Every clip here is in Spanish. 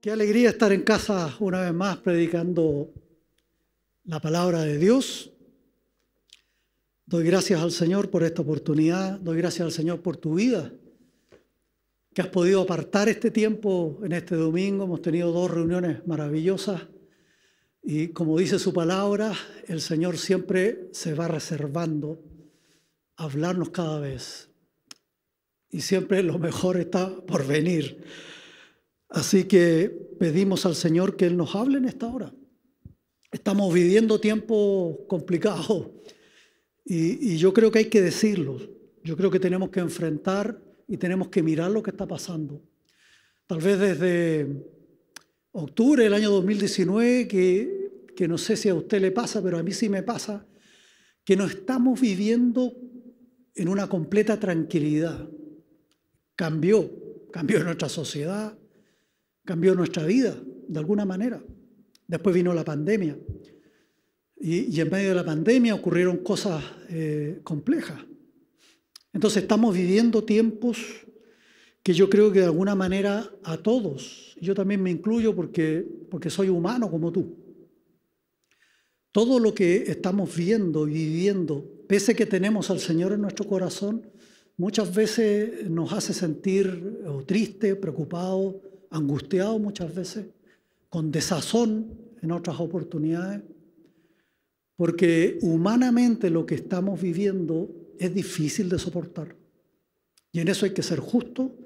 Qué alegría estar en casa una vez más predicando la palabra de Dios. Doy gracias al Señor por esta oportunidad, doy gracias al Señor por tu vida, que has podido apartar este tiempo en este domingo. Hemos tenido dos reuniones maravillosas y como dice su palabra, el Señor siempre se va reservando a hablarnos cada vez y siempre lo mejor está por venir. Así que pedimos al Señor que Él nos hable en esta hora. Estamos viviendo tiempos complicados y, yo creo que hay que decirlo. Yo creo que tenemos que enfrentar y tenemos que mirar lo que está pasando. Tal vez desde octubre del año 2019, que, que no sé si a usted le pasa, pero a mí sí me pasa, que no estamos viviendo en una completa tranquilidad. Cambió, cambió nuestra sociedad, cambió nuestra vida, de alguna manera. Después vino la pandemia. Y, en medio de la pandemia ocurrieron cosas eh, complejas. Entonces estamos viviendo tiempos que yo creo que de alguna manera a todos, yo también me incluyo porque, porque soy humano como tú, todo lo que estamos viendo y viviendo, pese que tenemos al Señor en nuestro corazón, muchas veces nos hace sentir triste, preocupado, angustiado muchas veces, con desazón en otras oportunidades, porque humanamente lo que estamos viviendo es difícil de soportar. Y en eso hay que ser justo,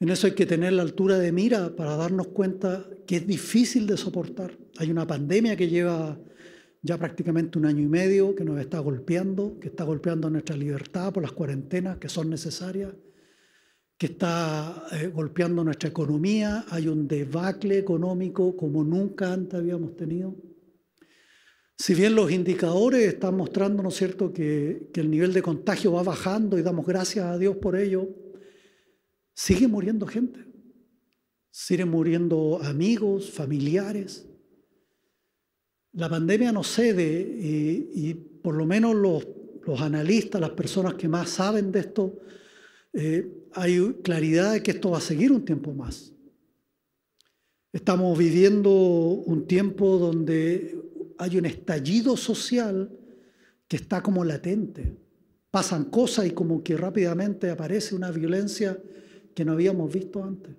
en eso hay que tener la altura de mira para darnos cuenta que es difícil de soportar. Hay una pandemia que lleva ya prácticamente un año y medio, que nos está golpeando, que está golpeando nuestra libertad por las cuarentenas que son necesarias, que está eh, golpeando nuestra economía, hay un debacle económico como nunca antes habíamos tenido. Si bien los indicadores están mostrando, ¿no es cierto?, que, el nivel de contagio va bajando y damos gracias a Dios por ello, sigue muriendo gente, siguen muriendo amigos, familiares. La pandemia no cede y, por lo menos los, analistas, las personas que más saben de esto, eh, hay claridad de que esto va a seguir un tiempo más. Estamos viviendo un tiempo donde hay un estallido social que está como latente. Pasan cosas y como que rápidamente aparece una violencia que no habíamos visto antes.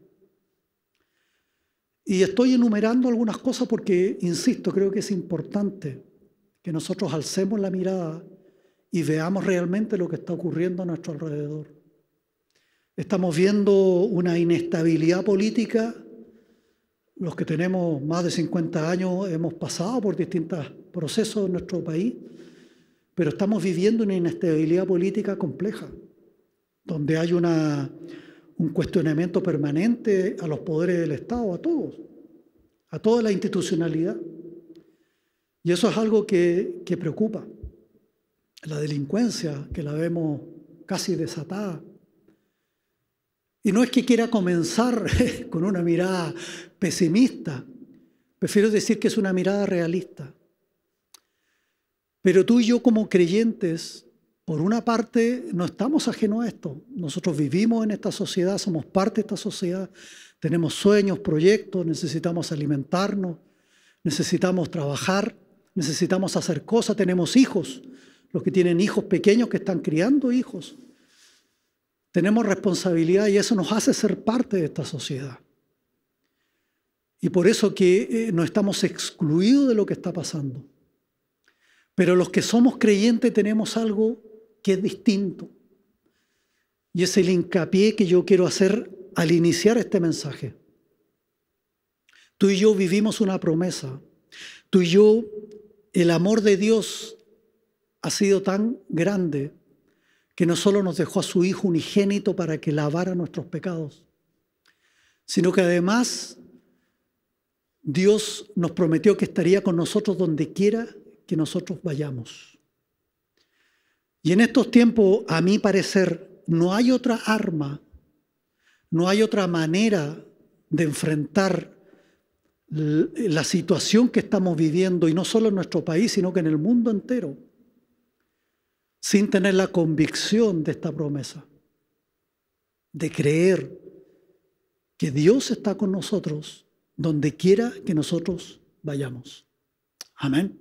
Y estoy enumerando algunas cosas porque, insisto, creo que es importante que nosotros alcemos la mirada y veamos realmente lo que está ocurriendo a nuestro alrededor. Estamos viendo una inestabilidad política. Los que tenemos más de 50 años hemos pasado por distintos procesos en nuestro país, pero estamos viviendo una inestabilidad política compleja, donde hay un cuestionamiento permanente a los poderes del Estado, a todos, a toda la institucionalidad. Y eso es algo que preocupa. La delincuencia, que la vemos casi desatada, y no es que quiera comenzar con una mirada pesimista, prefiero decir que es una mirada realista. Pero tú y yo como creyentes, por una parte, no estamos ajenos a esto. Nosotros vivimos en esta sociedad, somos parte de esta sociedad, tenemos sueños, proyectos, necesitamos alimentarnos, necesitamos trabajar, necesitamos hacer cosas, tenemos hijos, los que tienen hijos pequeños que están criando hijos. Tenemos responsabilidad y eso nos hace ser parte de esta sociedad. Y por eso que eh, no estamos excluidos de lo que está pasando. Pero los que somos creyentes tenemos algo que es distinto. Y es el hincapié que yo quiero hacer al iniciar este mensaje. Tú y yo vivimos una promesa. Tú y yo, el amor de Dios ha sido tan grande que no solo nos dejó a su Hijo unigénito para que lavara nuestros pecados, sino que además Dios nos prometió que estaría con nosotros donde quiera que nosotros vayamos. Y en estos tiempos, a mi parecer, no hay otra arma, no hay otra manera de enfrentar la situación que estamos viviendo, y no solo en nuestro país, sino que en el mundo entero sin tener la convicción de esta promesa, de creer que Dios está con nosotros donde quiera que nosotros vayamos. Amén.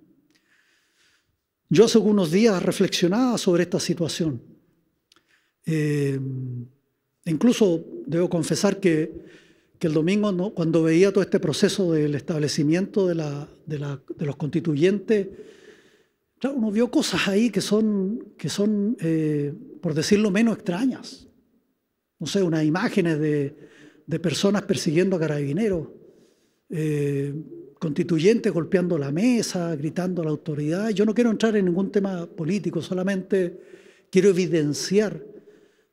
Yo hace algunos días reflexionaba sobre esta situación. Eh, incluso debo confesar que, que el domingo, cuando veía todo este proceso del establecimiento de, de los constituyentes, uno vio cosas ahí que son, que son eh, por decirlo menos, extrañas. No sé, unas imágenes de, personas persiguiendo a carabineros, eh, constituyentes golpeando la mesa, gritando a la autoridad. Yo no quiero entrar en ningún tema político, solamente quiero evidenciar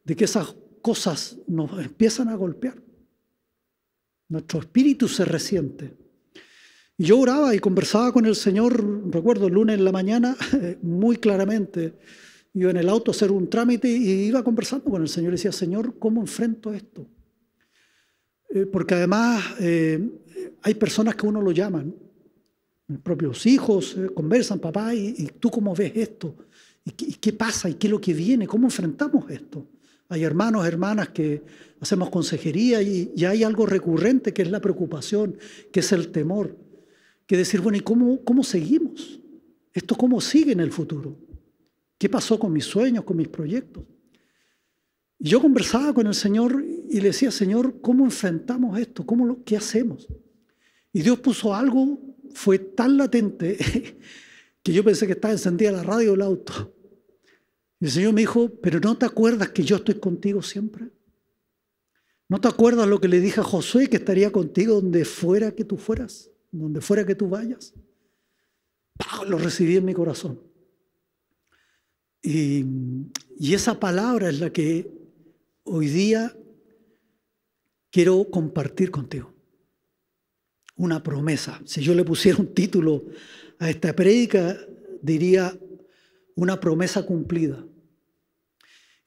de que esas cosas nos empiezan a golpear. Nuestro espíritu se resiente. Yo oraba y conversaba con el Señor, recuerdo, el lunes en la mañana, eh, muy claramente. Yo en el auto hacer un trámite y iba conversando con el Señor y decía, Señor, ¿cómo enfrento esto? Eh, porque además eh, hay personas que uno lo llaman, propios hijos conversan, papá, y, tú cómo ves esto? ¿Y qué, pasa? ¿Y qué es lo que viene? ¿Cómo enfrentamos esto? Hay hermanos, hermanas que hacemos consejería y, y, hay algo recurrente que es la preocupación, que es el temor que decir, bueno, ¿y cómo, cómo seguimos? ¿Esto cómo sigue en el futuro? ¿Qué pasó con mis sueños, con mis proyectos? Y yo conversaba con el Señor y le decía, Señor, ¿cómo enfrentamos esto? ¿Cómo ¿Qué hacemos? Y Dios puso algo, fue tan latente que yo pensé que estaba encendida la radio o el auto. Y el Señor me dijo, pero ¿no te acuerdas que yo estoy contigo siempre? ¿No te acuerdas lo que le dije a Josué que estaría contigo donde fuera que tú fueras? donde fuera que tú vayas, lo recibí en mi corazón. Y, esa palabra es la que hoy día quiero compartir contigo. Una promesa. Si yo le pusiera un título a esta prédica, diría una promesa cumplida.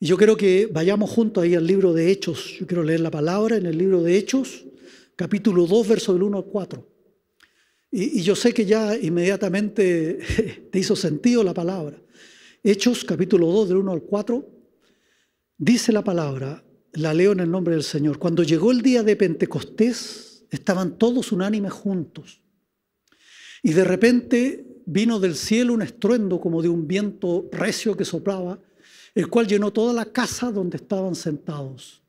Y yo creo que vayamos juntos ahí al libro de Hechos. Yo quiero leer la palabra en el libro de Hechos, capítulo 2, verso del 1 al 4. Y, yo sé que ya inmediatamente te hizo sentido la palabra. Hechos capítulo 2 del 1 al 4 dice la palabra, la leo en el nombre del Señor. Cuando llegó el día de Pentecostés, estaban todos unánimes juntos. Y de repente vino del cielo un estruendo como de un viento recio que soplaba, el cual llenó toda la casa donde estaban sentados.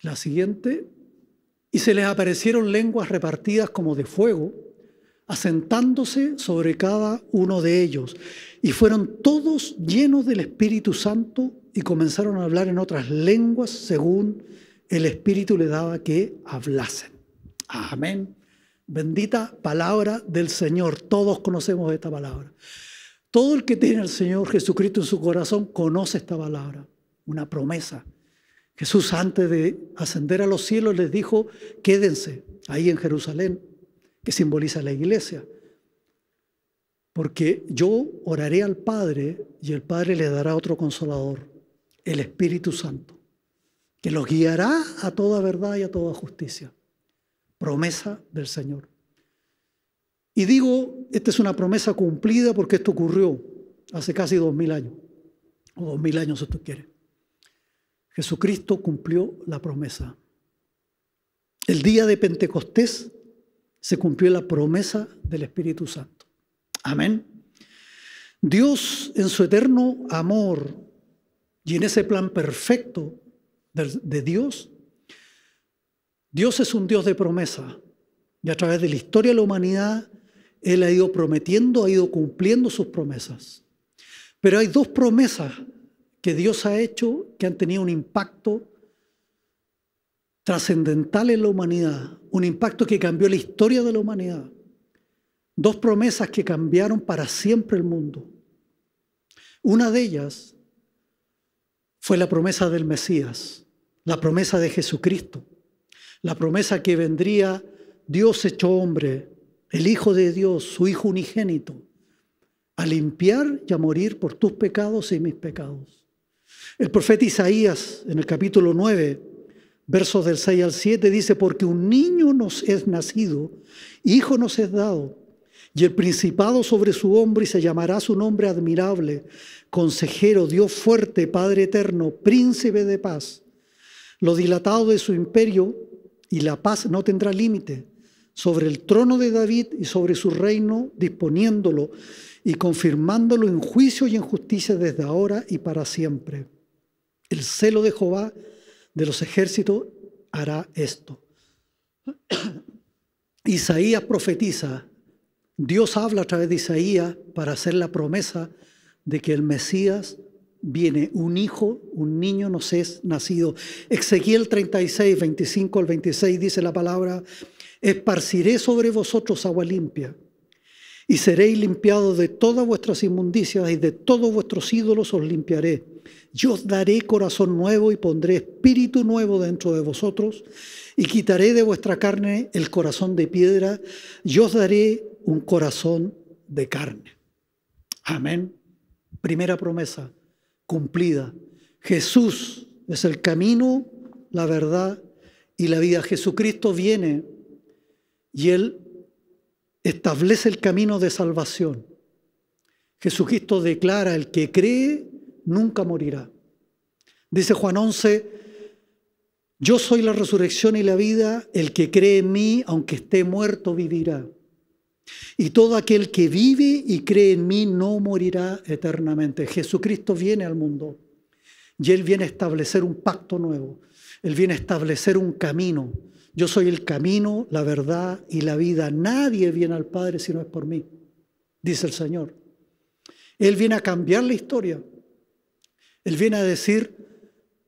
La siguiente, y se les aparecieron lenguas repartidas como de fuego, asentándose sobre cada uno de ellos. Y fueron todos llenos del Espíritu Santo y comenzaron a hablar en otras lenguas según el Espíritu le daba que hablasen. Amén. Bendita palabra del Señor. Todos conocemos esta palabra. Todo el que tiene al Señor Jesucristo en su corazón conoce esta palabra, una promesa Jesús antes de ascender a los cielos les dijo, quédense ahí en Jerusalén, que simboliza la iglesia, porque yo oraré al Padre y el Padre le dará otro consolador, el Espíritu Santo, que los guiará a toda verdad y a toda justicia. Promesa del Señor. Y digo, esta es una promesa cumplida porque esto ocurrió hace casi dos mil años, o dos mil años si tú quieres. Jesucristo cumplió la promesa. El día de Pentecostés se cumplió la promesa del Espíritu Santo. Amén. Dios en su eterno amor y en ese plan perfecto de, Dios, Dios es un Dios de promesa. Y a través de la historia de la humanidad, Él ha ido prometiendo, ha ido cumpliendo sus promesas. Pero hay dos promesas que Dios ha hecho que han tenido un impacto trascendental en la humanidad, un impacto que cambió la historia de la humanidad, dos promesas que cambiaron para siempre el mundo. Una de ellas fue la promesa del Mesías, la promesa de Jesucristo, la promesa que vendría Dios hecho hombre, el Hijo de Dios, su Hijo unigénito, a limpiar y a morir por tus pecados y mis pecados. El profeta Isaías en el capítulo 9, versos del 6 al 7 dice, porque un niño nos es nacido, hijo nos es dado, y el principado sobre su hombre, y se llamará su nombre admirable, consejero, Dios fuerte, Padre eterno, príncipe de paz. Lo dilatado de su imperio y la paz no tendrá límite sobre el trono de David y sobre su reino, disponiéndolo y confirmándolo en juicio y en justicia desde ahora y para siempre el celo de Jehová de los ejércitos hará esto. Isaías profetiza, Dios habla a través de Isaías para hacer la promesa de que el Mesías viene, un hijo, un niño nos es nacido. Ezequiel 36, 25 al 26 dice la palabra, esparciré sobre vosotros agua limpia y seréis limpiados de todas vuestras inmundicias y de todos vuestros ídolos os limpiaré yo os daré corazón nuevo y pondré espíritu nuevo dentro de vosotros y quitaré de vuestra carne el corazón de piedra, yo os daré un corazón de carne. Amén. Primera promesa cumplida. Jesús es el camino, la verdad y la vida. Jesucristo viene y Él establece el camino de salvación. Jesucristo declara, el que cree nunca morirá. Dice Juan 11, yo soy la resurrección y la vida, el que cree en mí, aunque esté muerto, vivirá. Y todo aquel que vive y cree en mí no morirá eternamente. Jesucristo viene al mundo y Él viene a establecer un pacto nuevo, Él viene a establecer un camino. Yo soy el camino, la verdad y la vida. Nadie viene al Padre si no es por mí, dice el Señor. Él viene a cambiar la historia. Él viene a decir,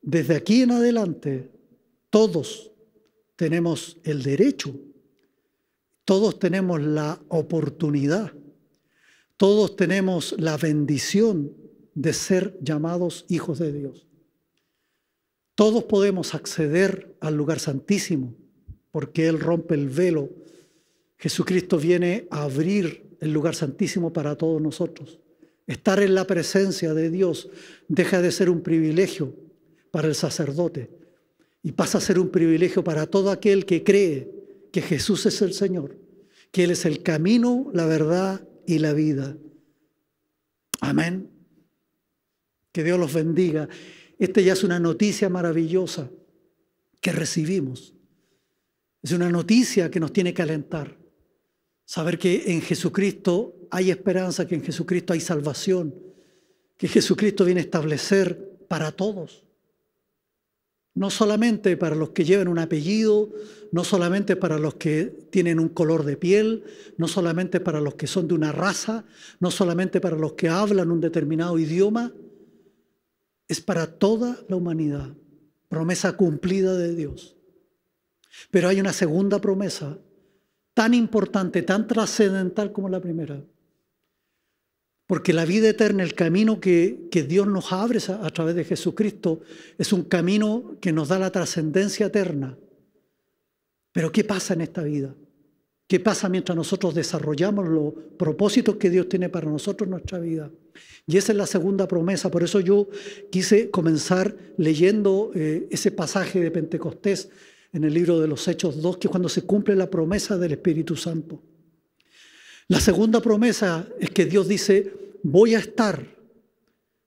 desde aquí en adelante, todos tenemos el derecho, todos tenemos la oportunidad, todos tenemos la bendición de ser llamados hijos de Dios. Todos podemos acceder al lugar santísimo porque Él rompe el velo. Jesucristo viene a abrir el lugar santísimo para todos nosotros. Estar en la presencia de Dios deja de ser un privilegio para el sacerdote y pasa a ser un privilegio para todo aquel que cree que Jesús es el Señor, que Él es el camino, la verdad y la vida. Amén. Que Dios los bendiga. Esta ya es una noticia maravillosa que recibimos. Es una noticia que nos tiene que alentar. Saber que en Jesucristo hay esperanza, que en Jesucristo hay salvación, que Jesucristo viene a establecer para todos. No solamente para los que llevan un apellido, no solamente para los que tienen un color de piel, no solamente para los que son de una raza, no solamente para los que hablan un determinado idioma, es para toda la humanidad, promesa cumplida de Dios. Pero hay una segunda promesa tan importante, tan trascendental como la primera. Porque la vida eterna, el camino que, Dios nos abre a, través de Jesucristo, es un camino que nos da la trascendencia eterna. Pero ¿qué pasa en esta vida? ¿Qué pasa mientras nosotros desarrollamos los propósitos que Dios tiene para nosotros en nuestra vida? Y esa es la segunda promesa. Por eso yo quise comenzar leyendo eh, ese pasaje de Pentecostés en el libro de los Hechos 2, que es cuando se cumple la promesa del Espíritu Santo. La segunda promesa es que Dios dice, voy a estar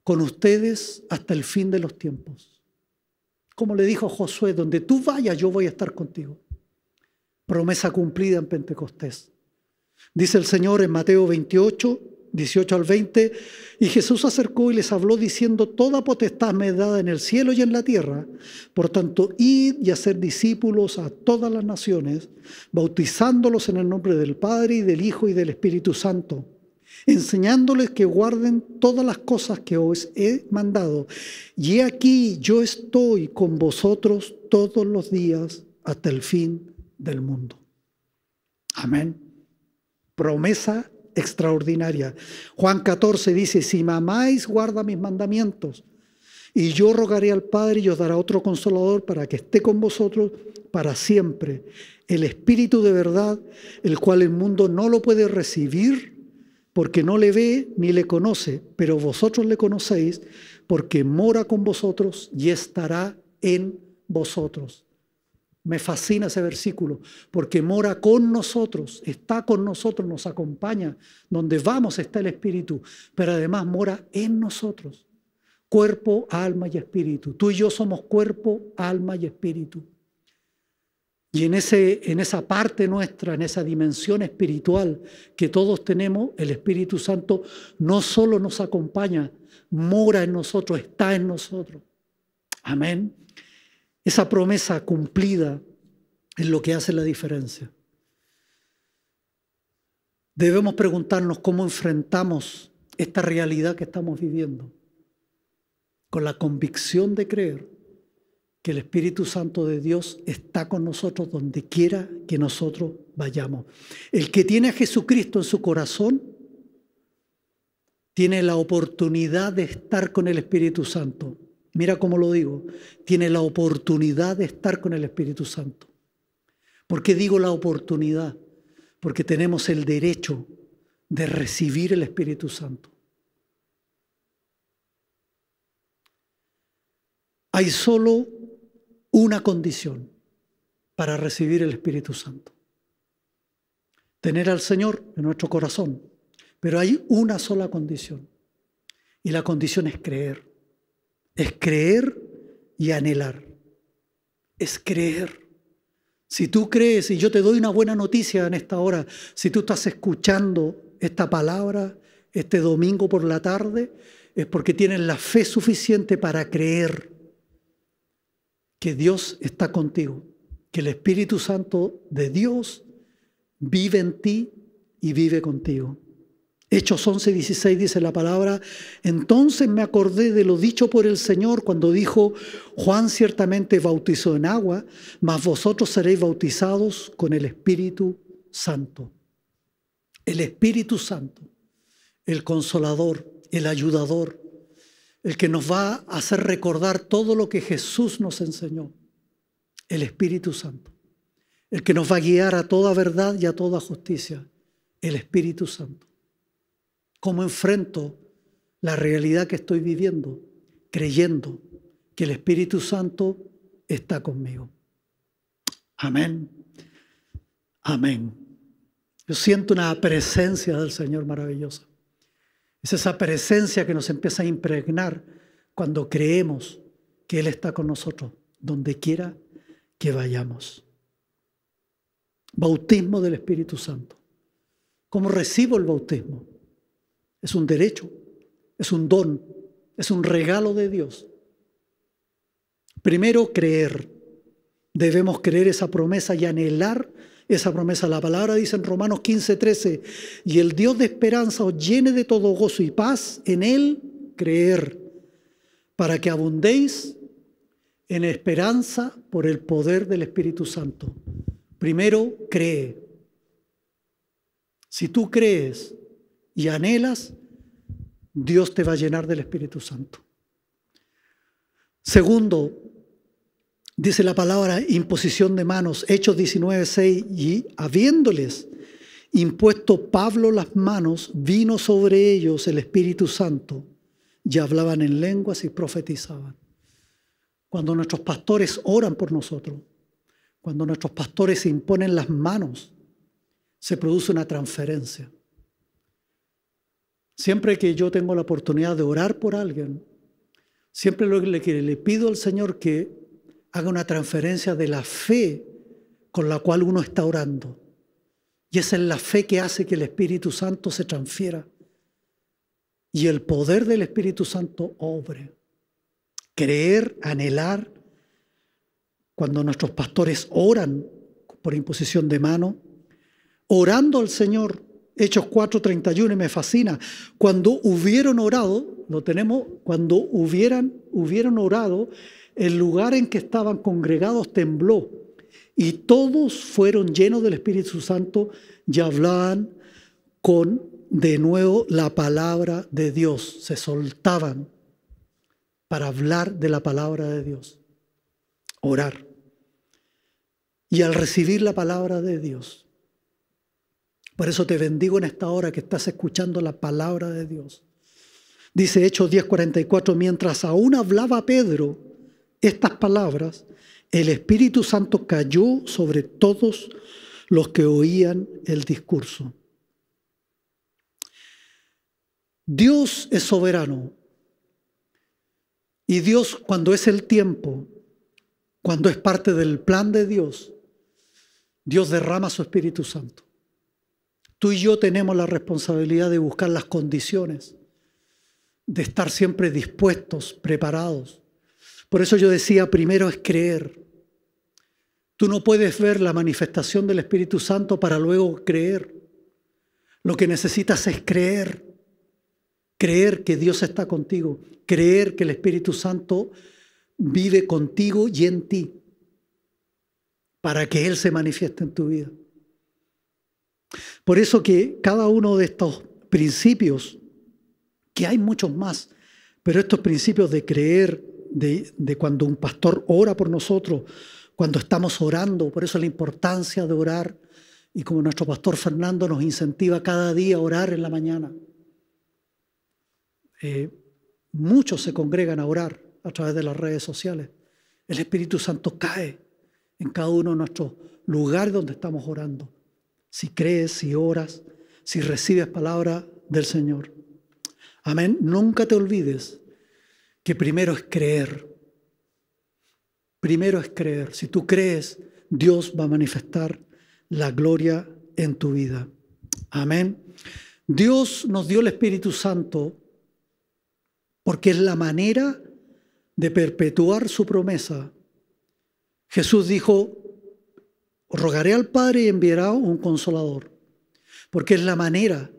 con ustedes hasta el fin de los tiempos. Como le dijo Josué, donde tú vayas, yo voy a estar contigo. Promesa cumplida en Pentecostés. Dice el Señor en Mateo 28, 18 al 20, y Jesús se acercó y les habló diciendo, toda potestad me he dada en el cielo y en la tierra, por tanto, id y hacer discípulos a todas las naciones, bautizándolos en el nombre del Padre y del Hijo y del Espíritu Santo, enseñándoles que guarden todas las cosas que os he mandado. Y aquí yo estoy con vosotros todos los días hasta el fin del mundo. Amén. Promesa extraordinaria. Juan 14 dice, si mamáis, guarda mis mandamientos. Y yo rogaré al Padre y os dará otro consolador para que esté con vosotros para siempre. El Espíritu de verdad, el cual el mundo no lo puede recibir porque no le ve ni le conoce, pero vosotros le conocéis porque mora con vosotros y estará en vosotros. Me fascina ese versículo porque mora con nosotros, está con nosotros, nos acompaña. Donde vamos está el Espíritu, pero además mora en nosotros. Cuerpo, alma y espíritu. Tú y yo somos cuerpo, alma y espíritu. Y en, ese, en esa parte nuestra, en esa dimensión espiritual que todos tenemos, el Espíritu Santo no solo nos acompaña, mora en nosotros, está en nosotros. Amén. Esa promesa cumplida es lo que hace la diferencia. Debemos preguntarnos cómo enfrentamos esta realidad que estamos viviendo con la convicción de creer que el Espíritu Santo de Dios está con nosotros donde quiera que nosotros vayamos. El que tiene a Jesucristo en su corazón tiene la oportunidad de estar con el Espíritu Santo mira cómo lo digo, tiene la oportunidad de estar con el Espíritu Santo. ¿Por qué digo la oportunidad? Porque tenemos el derecho de recibir el Espíritu Santo. Hay solo una condición para recibir el Espíritu Santo. Tener al Señor en nuestro corazón. Pero hay una sola condición. Y la condición es creer es creer y anhelar. Es creer. Si tú crees y yo te doy una buena noticia en esta hora, si tú estás escuchando esta palabra este domingo por la tarde, es porque tienes la fe suficiente para creer que Dios está contigo, que el Espíritu Santo de Dios vive en ti y vive contigo. Hechos 11, 16 dice la palabra, entonces me acordé de lo dicho por el Señor cuando dijo, Juan ciertamente bautizó en agua, mas vosotros seréis bautizados con el Espíritu Santo. El Espíritu Santo, el consolador, el ayudador, el que nos va a hacer recordar todo lo que Jesús nos enseñó. El Espíritu Santo, el que nos va a guiar a toda verdad y a toda justicia. El Espíritu Santo cómo enfrento la realidad que estoy viviendo, creyendo que el Espíritu Santo está conmigo. Amén. Amén. Yo siento una presencia del Señor maravillosa. Es esa presencia que nos empieza a impregnar cuando creemos que Él está con nosotros, donde quiera que vayamos. Bautismo del Espíritu Santo. ¿Cómo recibo el bautismo? es un derecho, es un don, es un regalo de Dios. Primero, creer. Debemos creer esa promesa y anhelar esa promesa. La palabra dice en Romanos 15, 13, y el Dios de esperanza os llene de todo gozo y paz en él creer, para que abundéis en esperanza por el poder del Espíritu Santo. Primero, cree. Si tú crees, y anhelas, Dios te va a llenar del Espíritu Santo. Segundo, dice la palabra imposición de manos, Hechos 19, 6, y habiéndoles impuesto Pablo las manos, vino sobre ellos el Espíritu Santo, y hablaban en lenguas y profetizaban. Cuando nuestros pastores oran por nosotros, cuando nuestros pastores imponen las manos, se produce una transferencia. Siempre que yo tengo la oportunidad de orar por alguien, siempre le pido al Señor que haga una transferencia de la fe con la cual uno está orando. Y esa es la fe que hace que el Espíritu Santo se transfiera y el poder del Espíritu Santo obre. Creer, anhelar, cuando nuestros pastores oran por imposición de mano, orando al Señor Hechos 4:31 me fascina. Cuando hubieron orado, lo tenemos, cuando hubieran, hubieron orado, el lugar en que estaban congregados tembló y todos fueron llenos del Espíritu Santo y hablaban con de nuevo la palabra de Dios, se soltaban para hablar de la palabra de Dios, orar. Y al recibir la palabra de Dios, por eso te bendigo en esta hora que estás escuchando la palabra de Dios. Dice Hechos 10:44, mientras aún hablaba Pedro estas palabras, el Espíritu Santo cayó sobre todos los que oían el discurso. Dios es soberano. Y Dios cuando es el tiempo, cuando es parte del plan de Dios, Dios derrama su Espíritu Santo. Tú y yo tenemos la responsabilidad de buscar las condiciones, de estar siempre dispuestos, preparados. Por eso yo decía, primero es creer. Tú no puedes ver la manifestación del Espíritu Santo para luego creer. Lo que necesitas es creer. Creer que Dios está contigo. Creer que el Espíritu Santo vive contigo y en ti para que Él se manifieste en tu vida. Por eso que cada uno de estos principios, que hay muchos más, pero estos principios de creer, de, cuando un pastor ora por nosotros, cuando estamos orando, por eso la importancia de orar, y como nuestro pastor Fernando nos incentiva cada día a orar en la mañana. Eh, muchos se congregan a orar a través de las redes sociales. El Espíritu Santo cae en cada uno de nuestros lugares donde estamos orando si crees, si oras, si recibes palabra del Señor. Amén. Nunca te olvides que primero es creer. Primero es creer. Si tú crees, Dios va a manifestar la gloria en tu vida. Amén. Dios nos dio el Espíritu Santo porque es la manera de perpetuar su promesa. Jesús dijo, rogaré al Padre y enviará un consolador, porque es la manera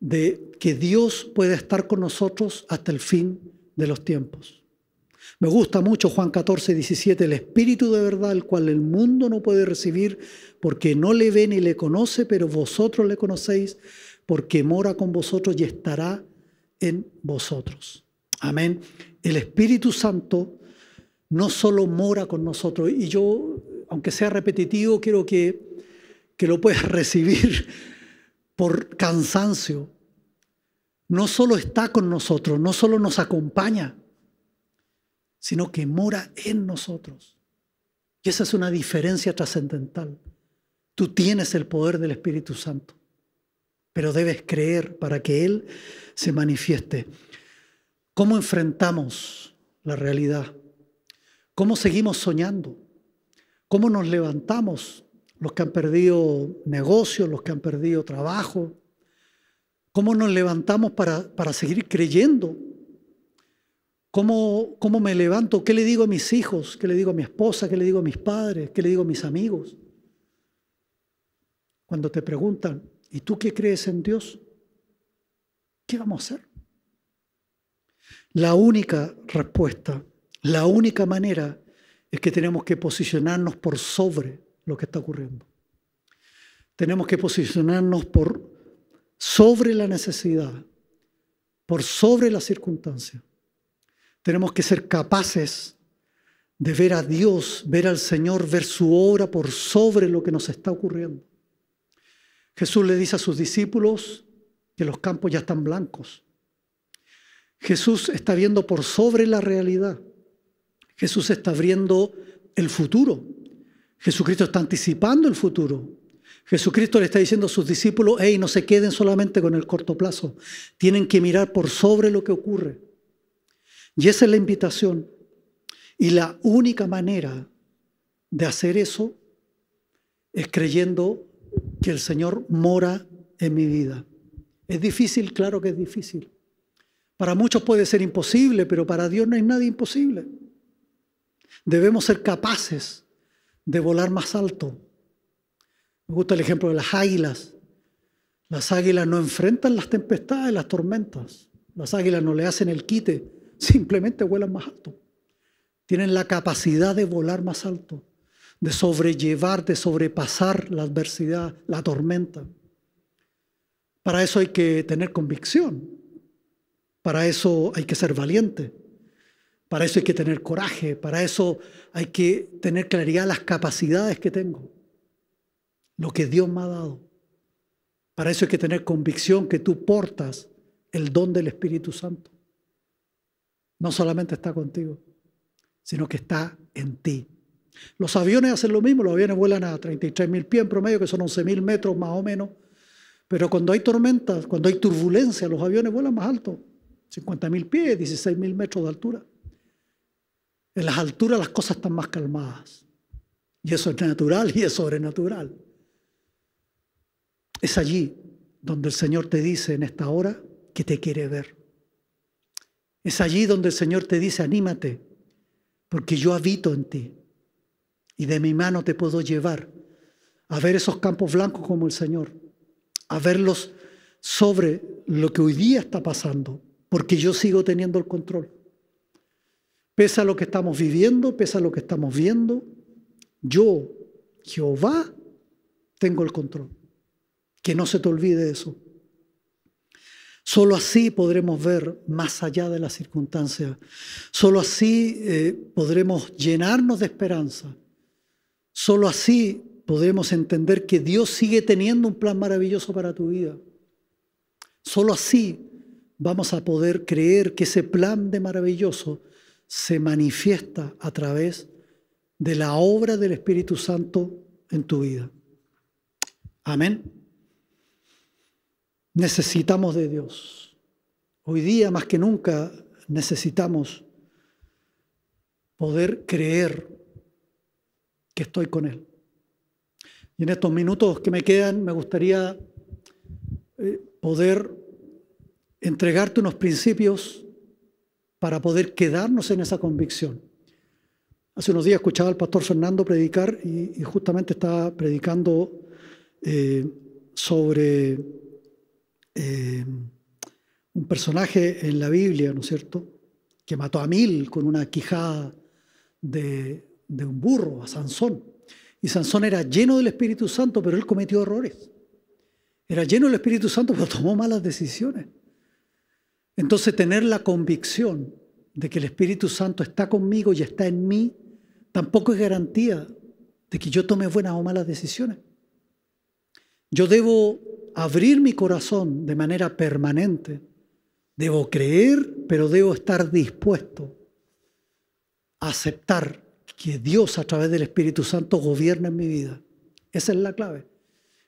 de que Dios pueda estar con nosotros hasta el fin de los tiempos. Me gusta mucho Juan 14, 17, el Espíritu de verdad, el cual el mundo no puede recibir porque no le ve ni le conoce, pero vosotros le conocéis porque mora con vosotros y estará en vosotros. Amén. El Espíritu Santo no solo mora con nosotros, y yo aunque sea repetitivo, quiero que, que lo puedas recibir por cansancio. No solo está con nosotros, no solo nos acompaña, sino que mora en nosotros. Y esa es una diferencia trascendental. Tú tienes el poder del Espíritu Santo, pero debes creer para que Él se manifieste. ¿Cómo enfrentamos la realidad? ¿Cómo seguimos soñando? ¿Cómo nos levantamos los que han perdido negocios, los que han perdido trabajo? ¿Cómo nos levantamos para, para seguir creyendo? ¿Cómo me levanto? ¿Qué le digo a mis hijos? ¿Qué le digo a mi esposa? ¿Qué le digo a mis padres? ¿Qué le digo a mis amigos? Cuando te preguntan, ¿y tú qué crees en Dios? ¿Qué vamos a hacer? La única respuesta, la única manera es que tenemos que posicionarnos por sobre lo que está ocurriendo. Tenemos que posicionarnos por sobre la necesidad, por sobre la circunstancia. Tenemos que ser capaces de ver a Dios, ver al Señor, ver su obra por sobre lo que nos está ocurriendo. Jesús le dice a sus discípulos que los campos ya están blancos. Jesús está viendo por sobre la realidad. Jesús está abriendo el futuro. Jesucristo está anticipando el futuro. Jesucristo le está diciendo a sus discípulos, hey, no se queden solamente con el corto plazo, tienen que mirar por sobre lo que ocurre. Y esa es la invitación. Y la única manera de hacer eso es creyendo que el Señor mora en mi vida. Es difícil, claro que es difícil. Para muchos puede ser imposible, pero para Dios no hay nada imposible. Debemos ser capaces de volar más alto. Me gusta el ejemplo de las águilas. Las águilas no enfrentan las tempestades, las tormentas. Las águilas no le hacen el quite, simplemente vuelan más alto. Tienen la capacidad de volar más alto, de sobrellevar, de sobrepasar la adversidad, la tormenta. Para eso hay que tener convicción, para eso hay que ser valiente. Para eso hay que tener coraje, para eso hay que tener claridad las capacidades que tengo, lo que Dios me ha dado. Para eso hay que tener convicción que tú portas el don del Espíritu Santo. No solamente está contigo, sino que está en ti. Los aviones hacen lo mismo, los aviones vuelan a 33.000 pies en promedio, que son 11.000 metros más o menos, pero cuando hay tormentas, cuando hay turbulencia, los aviones vuelan más alto, 50.000 pies, 16.000 metros de altura. En las alturas las cosas están más calmadas. Y eso es natural y es sobrenatural. Es allí donde el Señor te dice en esta hora que te quiere ver. Es allí donde el Señor te dice, anímate, porque yo habito en ti y de mi mano te puedo llevar a ver esos campos blancos como el Señor, a verlos sobre lo que hoy día está pasando, porque yo sigo teniendo el control. Pese a lo que estamos viviendo, pese a lo que estamos viendo, yo, Jehová, tengo el control. Que no se te olvide eso. Solo así podremos ver más allá de las circunstancias. Solo así eh, podremos llenarnos de esperanza. Solo así podremos entender que Dios sigue teniendo un plan maravilloso para tu vida. Solo así vamos a poder creer que ese plan de maravilloso se manifiesta a través de la obra del Espíritu Santo en tu vida. Amén. Necesitamos de Dios. Hoy día más que nunca necesitamos poder creer que estoy con Él. Y en estos minutos que me quedan me gustaría eh, poder entregarte unos principios para poder quedarnos en esa convicción. Hace unos días escuchaba al pastor Fernando predicar y, justamente estaba predicando eh, sobre eh, un personaje en la Biblia, ¿no es cierto?, que mató a mil con una quijada de, de un burro, a Sansón. Y Sansón era lleno del Espíritu Santo, pero él cometió errores. Era lleno del Espíritu Santo, pero tomó malas decisiones. Entonces tener la convicción de que el Espíritu Santo está conmigo y está en mí, tampoco es garantía de que yo tome buenas o malas decisiones. Yo debo abrir mi corazón de manera permanente. Debo creer, pero debo estar dispuesto a aceptar que Dios a través del Espíritu Santo gobierna en mi vida. Esa es la clave.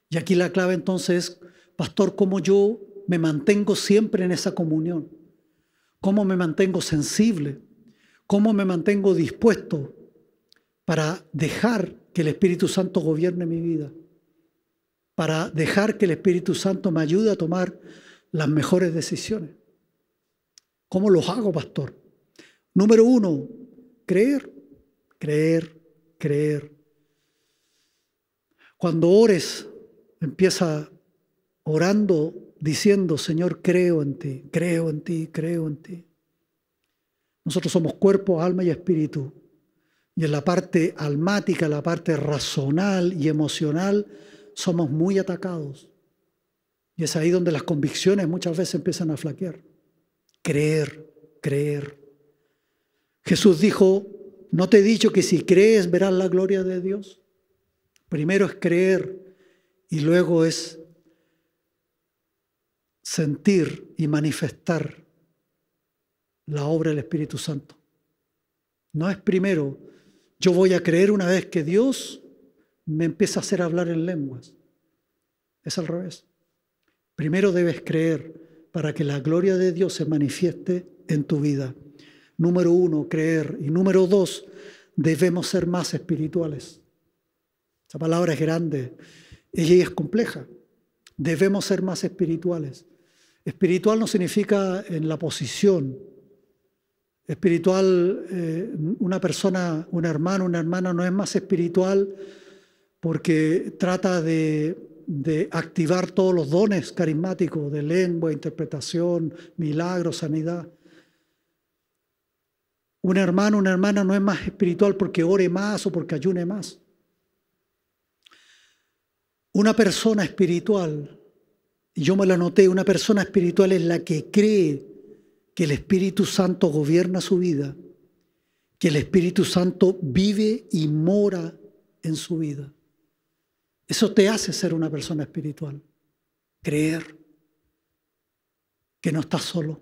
Y aquí la clave entonces es, pastor, como yo me mantengo siempre en esa comunión? ¿Cómo me mantengo sensible? ¿Cómo me mantengo dispuesto para dejar que el Espíritu Santo gobierne mi vida? Para dejar que el Espíritu Santo me ayude a tomar las mejores decisiones. ¿Cómo los hago, pastor? Número uno, creer, creer, creer. Cuando ores, empieza orando diciendo, Señor, creo en ti, creo en ti, creo en ti. Nosotros somos cuerpo, alma y espíritu. Y en la parte almática, la parte razonal y emocional, somos muy atacados. Y es ahí donde las convicciones muchas veces empiezan a flaquear. Creer, creer. Jesús dijo, ¿no te he dicho que si crees verás la gloria de Dios? Primero es creer y luego es sentir y manifestar la obra del Espíritu Santo. No es primero, yo voy a creer una vez que Dios me empieza a hacer hablar en lenguas. Es al revés. Primero debes creer para que la gloria de Dios se manifieste en tu vida. Número uno, creer. Y número dos, debemos ser más espirituales. Esa palabra es grande, ella es compleja. Debemos ser más espirituales. Espiritual no significa en la posición. Espiritual, eh, una persona, un hermano, una hermana no es más espiritual porque trata de, de activar todos los dones carismáticos de lengua, interpretación, milagro, sanidad. Un hermano, una hermana no es más espiritual porque ore más o porque ayune más. Una persona espiritual yo me lo anoté, una persona espiritual es la que cree que el Espíritu Santo gobierna su vida, que el Espíritu Santo vive y mora en su vida. Eso te hace ser una persona espiritual, creer que no estás solo,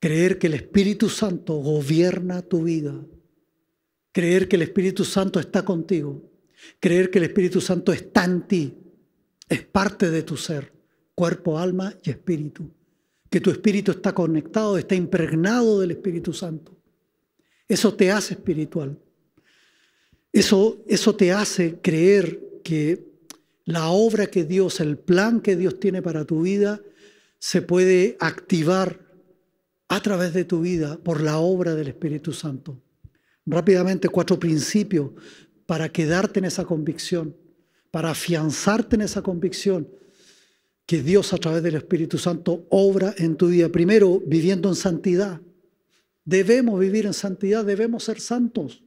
creer que el Espíritu Santo gobierna tu vida, creer que el Espíritu Santo está contigo, creer que el Espíritu Santo está en ti, es parte de tu ser cuerpo, alma y espíritu. Que tu espíritu está conectado, está impregnado del Espíritu Santo. Eso te hace espiritual. Eso, eso te hace creer que la obra que Dios, el plan que Dios tiene para tu vida, se puede activar a través de tu vida por la obra del Espíritu Santo. Rápidamente, cuatro principios para quedarte en esa convicción, para afianzarte en esa convicción que Dios a través del Espíritu Santo obra en tu vida. Primero, viviendo en santidad. Debemos vivir en santidad, debemos ser santos.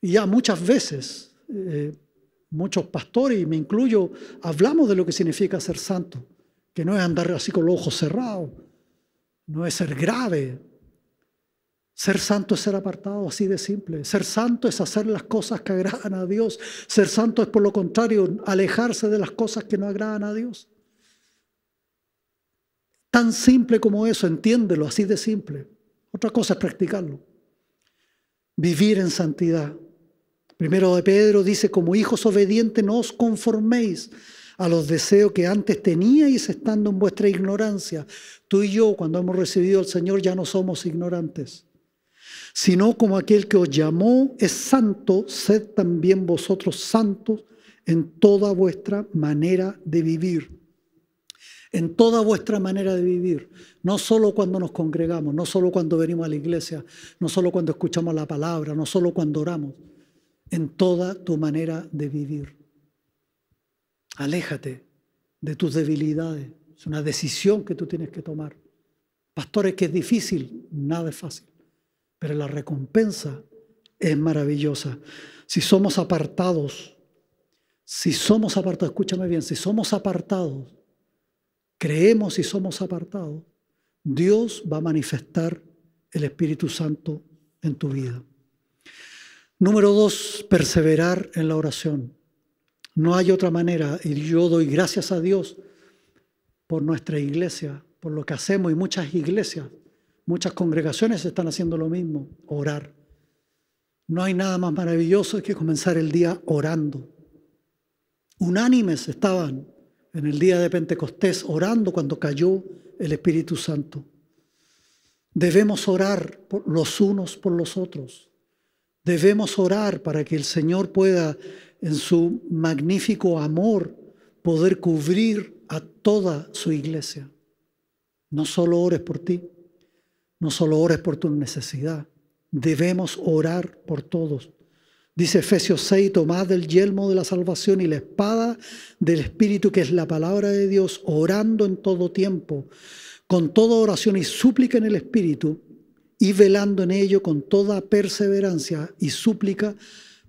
Y ya muchas veces, eh, muchos pastores, y me incluyo, hablamos de lo que significa ser santo, que no es andar así con los ojos cerrados, no es ser grave. Ser santo es ser apartado, así de simple. Ser santo es hacer las cosas que agradan a Dios. Ser santo es, por lo contrario, alejarse de las cosas que no agradan a Dios. Tan simple como eso, entiéndelo, así de simple. Otra cosa es practicarlo. Vivir en santidad. Primero de Pedro dice, como hijos obedientes no os conforméis a los deseos que antes teníais estando en vuestra ignorancia. Tú y yo, cuando hemos recibido al Señor, ya no somos ignorantes, sino como aquel que os llamó es santo, sed también vosotros santos en toda vuestra manera de vivir en toda vuestra manera de vivir, no solo cuando nos congregamos, no solo cuando venimos a la iglesia, no solo cuando escuchamos la palabra, no solo cuando oramos, en toda tu manera de vivir. Aléjate de tus debilidades, es una decisión que tú tienes que tomar. Pastores, que es difícil, nada es fácil, pero la recompensa es maravillosa. Si somos apartados, si somos apartados, escúchame bien, si somos apartados creemos y somos apartados, Dios va a manifestar el Espíritu Santo en tu vida. Número dos, perseverar en la oración. No hay otra manera, y yo doy gracias a Dios por nuestra iglesia, por lo que hacemos, y muchas iglesias, muchas congregaciones están haciendo lo mismo, orar. No hay nada más maravilloso que comenzar el día orando. Unánimes estaban en el día de Pentecostés, orando cuando cayó el Espíritu Santo. Debemos orar los unos por los otros. Debemos orar para que el Señor pueda, en su magnífico amor, poder cubrir a toda su iglesia. No solo ores por ti, no solo ores por tu necesidad, debemos orar por todos. Dice Efesios 6, tomad del yelmo de la salvación y la espada del Espíritu, que es la palabra de Dios, orando en todo tiempo, con toda oración y súplica en el Espíritu, y velando en ello con toda perseverancia y súplica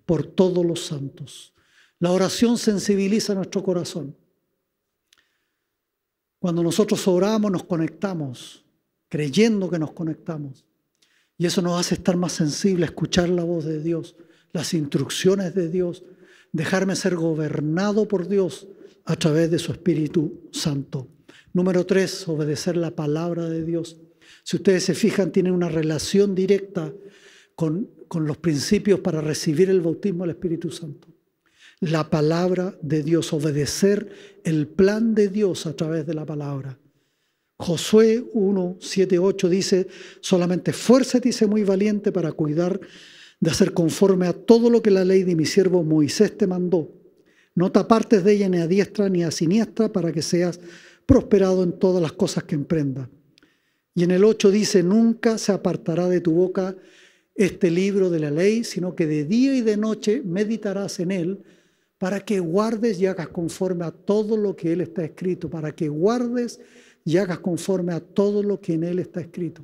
por todos los santos. La oración sensibiliza nuestro corazón. Cuando nosotros oramos nos conectamos, creyendo que nos conectamos. Y eso nos hace estar más sensibles, escuchar la voz de Dios las instrucciones de Dios, dejarme ser gobernado por Dios a través de su Espíritu Santo. Número tres, obedecer la palabra de Dios. Si ustedes se fijan, tienen una relación directa con, con los principios para recibir el bautismo del Espíritu Santo. La palabra de Dios, obedecer el plan de Dios a través de la palabra. Josué 1, 7, 8 dice, solamente fuerza, y muy valiente para cuidar de hacer conforme a todo lo que la ley de mi siervo Moisés te mandó. No te apartes de ella ni a diestra ni a siniestra para que seas prosperado en todas las cosas que emprenda. Y en el 8 dice, nunca se apartará de tu boca este libro de la ley, sino que de día y de noche meditarás en él para que guardes y hagas conforme a todo lo que él está escrito, para que guardes y hagas conforme a todo lo que en él está escrito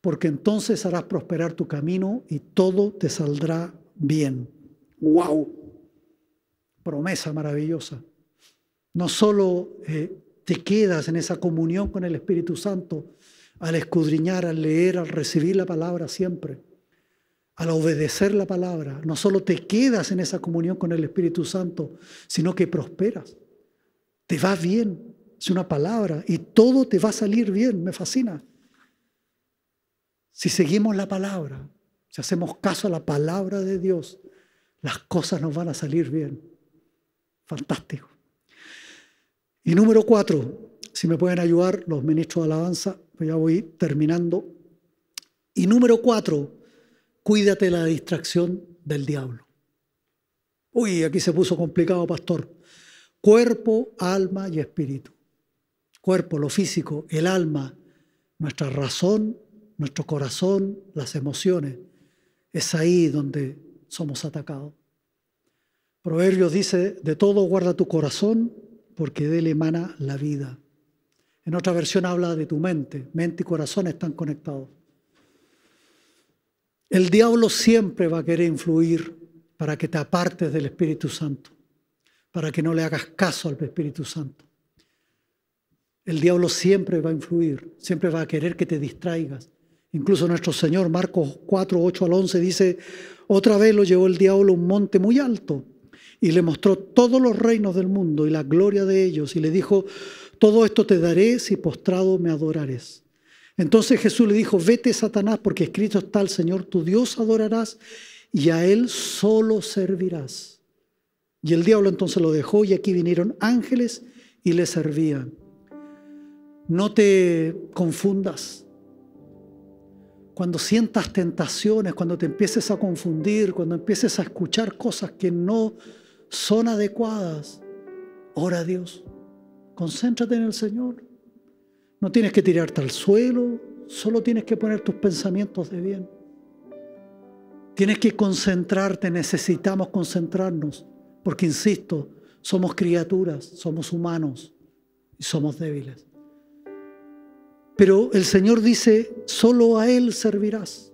porque entonces harás prosperar tu camino y todo te saldrá bien. ¡Wow! Promesa maravillosa. No solo eh, te quedas en esa comunión con el Espíritu Santo al escudriñar, al leer, al recibir la palabra siempre, al obedecer la palabra. No solo te quedas en esa comunión con el Espíritu Santo, sino que prosperas. Te va bien, es una palabra, y todo te va a salir bien, me fascina. Si seguimos la palabra, si hacemos caso a la palabra de Dios, las cosas nos van a salir bien. Fantástico. Y número cuatro, si me pueden ayudar los ministros de alabanza, pues ya voy terminando. Y número cuatro, cuídate de la distracción del diablo. Uy, aquí se puso complicado, pastor. Cuerpo, alma y espíritu. Cuerpo, lo físico, el alma, nuestra razón nuestro corazón, las emociones, es ahí donde somos atacados. Proverbios dice, de todo guarda tu corazón porque de él emana la vida. En otra versión habla de tu mente, mente y corazón están conectados. El diablo siempre va a querer influir para que te apartes del Espíritu Santo, para que no le hagas caso al Espíritu Santo. El diablo siempre va a influir, siempre va a querer que te distraigas, Incluso nuestro Señor, Marcos 4, 8 al 11, dice, otra vez lo llevó el diablo a un monte muy alto y le mostró todos los reinos del mundo y la gloria de ellos y le dijo, todo esto te daré si postrado me adorares. Entonces Jesús le dijo, vete Satanás porque escrito está el Señor, tu Dios adorarás y a Él solo servirás. Y el diablo entonces lo dejó y aquí vinieron ángeles y le servían. No te confundas cuando sientas tentaciones, cuando te empieces a confundir, cuando empieces a escuchar cosas que no son adecuadas, ora a Dios. Concéntrate en el Señor. No tienes que tirarte al suelo, solo tienes que poner tus pensamientos de bien. Tienes que concentrarte, necesitamos concentrarnos, porque insisto, somos criaturas, somos humanos y somos débiles. Pero el Señor dice, solo a Él servirás.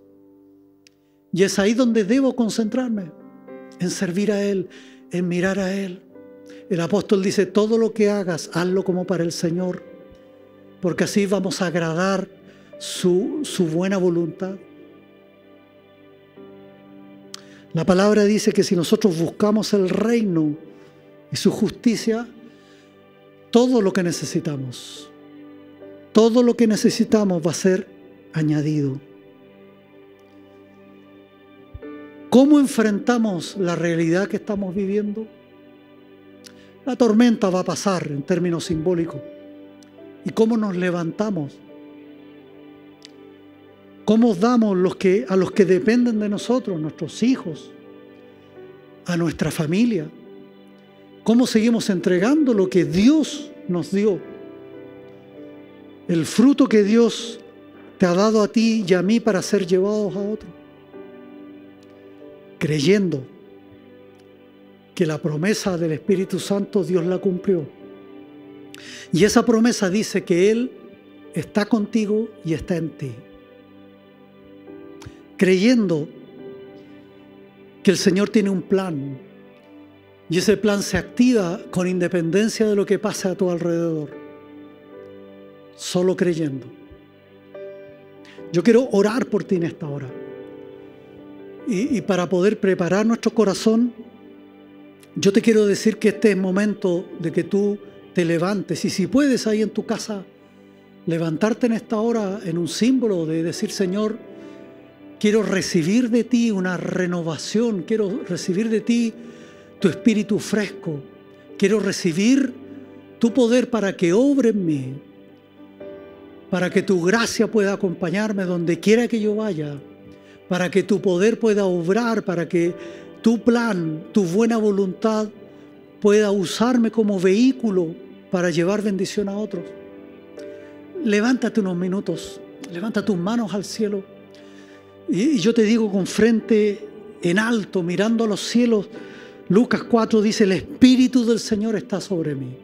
Y es ahí donde debo concentrarme, en servir a Él, en mirar a Él. El apóstol dice, todo lo que hagas, hazlo como para el Señor, porque así vamos a agradar su, su buena voluntad. La palabra dice que si nosotros buscamos el reino y su justicia, todo lo que necesitamos todo lo que necesitamos va a ser añadido. ¿Cómo enfrentamos la realidad que estamos viviendo? La tormenta va a pasar en términos simbólicos. ¿Y cómo nos levantamos? ¿Cómo damos a los que dependen de nosotros, nuestros hijos, a nuestra familia? ¿Cómo seguimos entregando lo que Dios nos dio? el fruto que Dios te ha dado a ti y a mí para ser llevados a otro. Creyendo que la promesa del Espíritu Santo Dios la cumplió. Y esa promesa dice que Él está contigo y está en ti. Creyendo que el Señor tiene un plan y ese plan se activa con independencia de lo que pase a tu alrededor solo creyendo. Yo quiero orar por ti en esta hora. Y, para poder preparar nuestro corazón, yo te quiero decir que este es momento de que tú te levantes. Y si puedes ahí en tu casa, levantarte en esta hora en un símbolo de decir, Señor, quiero recibir de ti una renovación, quiero recibir de ti tu espíritu fresco, quiero recibir tu poder para que obre en mí, para que tu gracia pueda acompañarme donde quiera que yo vaya, para que tu poder pueda obrar, para que tu plan, tu buena voluntad pueda usarme como vehículo para llevar bendición a otros. Levántate unos minutos, levanta tus manos al cielo y yo te digo con frente en alto, mirando a los cielos, Lucas 4 dice, el Espíritu del Señor está sobre mí.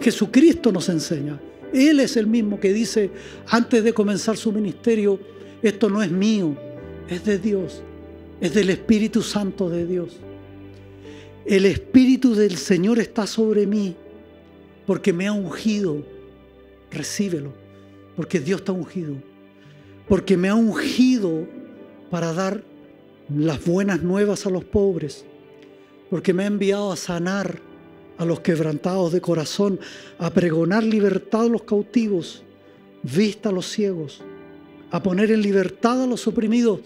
Jesucristo nos enseña. Él es el mismo que dice antes de comenzar su ministerio, esto no es mío, es de Dios, es del Espíritu Santo de Dios. El Espíritu del Señor está sobre mí porque me ha ungido. Recíbelo, porque Dios está ungido. Porque me ha ungido para dar las buenas nuevas a los pobres. Porque me ha enviado a sanar a los quebrantados de corazón, a pregonar libertad a los cautivos, vista a los ciegos, a poner en libertad a los oprimidos,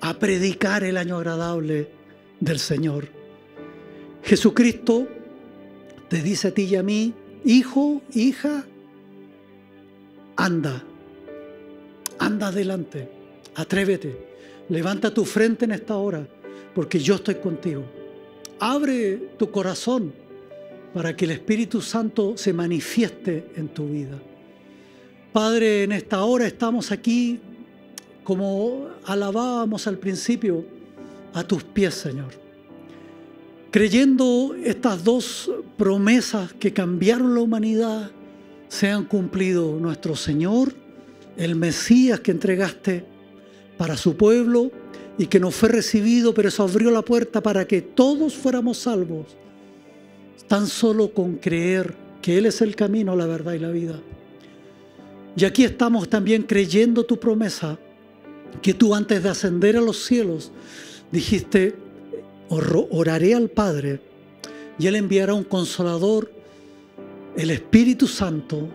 a predicar el año agradable del Señor. Jesucristo te dice a ti y a mí, hijo, hija, anda, anda adelante, atrévete, levanta tu frente en esta hora, porque yo estoy contigo. Abre tu corazón para que el Espíritu Santo se manifieste en tu vida. Padre, en esta hora estamos aquí como alabábamos al principio, a tus pies, Señor. Creyendo estas dos promesas que cambiaron la humanidad, se han cumplido nuestro Señor, el Mesías que entregaste para su pueblo y que no fue recibido, pero eso abrió la puerta para que todos fuéramos salvos tan solo con creer que Él es el camino, la verdad y la vida. Y aquí estamos también creyendo tu promesa, que tú antes de ascender a los cielos dijiste, oraré al Padre y Él enviará un consolador, el Espíritu Santo,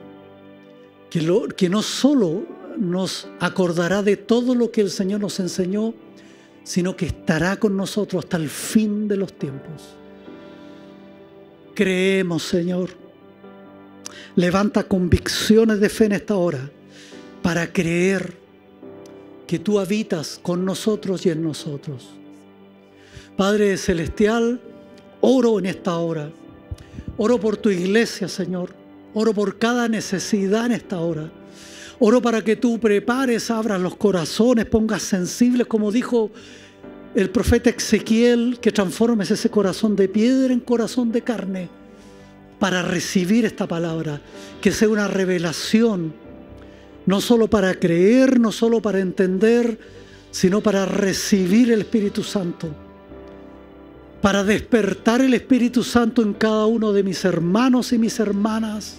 que, que no solo nos acordará de todo lo que el Señor nos enseñó, sino que estará con nosotros hasta el fin de los tiempos. Creemos, Señor. Levanta convicciones de fe en esta hora para creer que tú habitas con nosotros y en nosotros. Padre Celestial, oro en esta hora. Oro por tu iglesia, Señor. Oro por cada necesidad en esta hora. Oro para que tú prepares, abras los corazones, pongas sensibles, como dijo el profeta Ezequiel que transformes ese corazón de piedra en corazón de carne para recibir esta palabra, que sea una revelación, no solo para creer, no solo para entender, sino para recibir el Espíritu Santo, para despertar el Espíritu Santo en cada uno de mis hermanos y mis hermanas,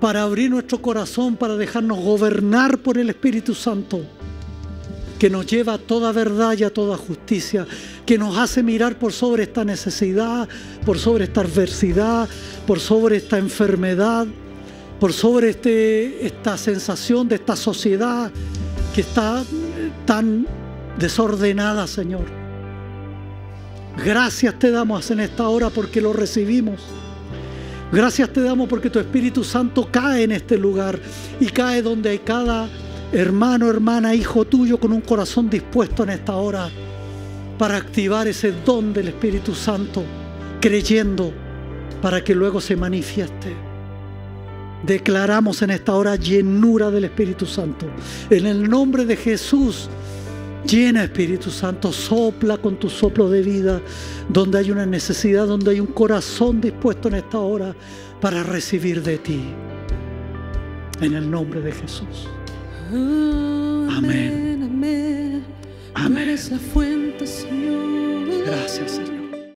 para abrir nuestro corazón, para dejarnos gobernar por el Espíritu Santo que nos lleva a toda verdad y a toda justicia, que nos hace mirar por sobre esta necesidad, por sobre esta adversidad, por sobre esta enfermedad, por sobre este, esta sensación de esta sociedad que está eh, tan desordenada, Señor. Gracias te damos en esta hora porque lo recibimos. Gracias te damos porque tu Espíritu Santo cae en este lugar y cae donde hay cada hermano, hermana, hijo tuyo, con un corazón dispuesto en esta hora para activar ese don del Espíritu Santo, creyendo para que luego se manifieste. Declaramos en esta hora llenura del Espíritu Santo. En el nombre de Jesús, llena Espíritu Santo, sopla con tu soplo de vida, donde hay una necesidad, donde hay un corazón dispuesto en esta hora para recibir de ti. En el nombre de Jesús. Amén. Amén. Amén. es la fuente, Señor. Gracias, Señor.